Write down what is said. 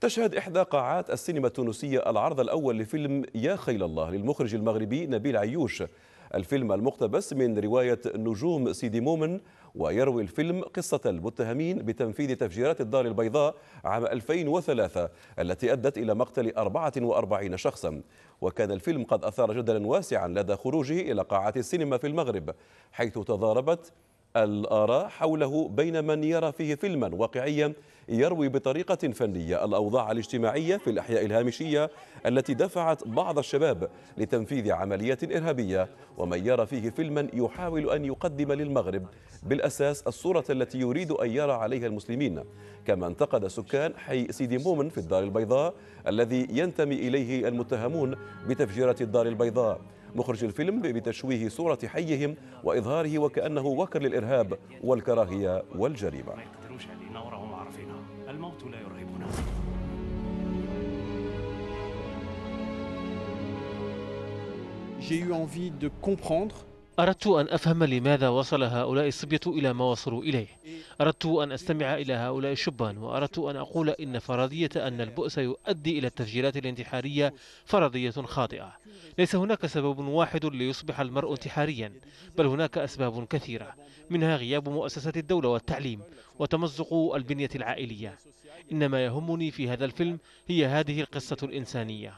تشهد إحدى قاعات السينما التونسية العرض الأول لفيلم يا خيل الله للمخرج المغربي نبيل عيوش الفيلم المقتبس من رواية نجوم سيدي مومن ويروي الفيلم قصة المتهمين بتنفيذ تفجيرات الدار البيضاء عام 2003 التي أدت إلى مقتل 44 شخصا وكان الفيلم قد أثار جدلا واسعا لدى خروجه إلى قاعات السينما في المغرب حيث تضاربت الآراء حوله بين من يرى فيه فيلما واقعيا يروي بطريقة فنية الأوضاع الاجتماعية في الأحياء الهامشية التي دفعت بعض الشباب لتنفيذ عملية إرهابية ومن يرى فيه فيلما يحاول أن يقدم للمغرب بالأساس الصورة التي يريد أن يرى عليها المسلمين كما انتقد سكان حي سيدي مومن في الدار البيضاء الذي ينتمي إليه المتهمون بتفجيرة الدار البيضاء مخرج الفيلم بتشويه صورة حيهم وإظهاره وكأنه وكر للإرهاب والكراهية والجريمة الموت لا يرهبنا J'ai eu envie de comprendre أردت أن أفهم لماذا وصل هؤلاء الصبية إلى ما وصلوا إليه أردت أن أستمع إلى هؤلاء الشبان وأردت أن أقول إن فرضية أن البؤس يؤدي إلى التفجيرات الانتحارية فرضية خاطئة ليس هناك سبب واحد ليصبح المرء انتحاريا بل هناك أسباب كثيرة منها غياب مؤسسات الدولة والتعليم وتمزق البنية العائلية إنما يهمني في هذا الفيلم هي هذه القصة الإنسانية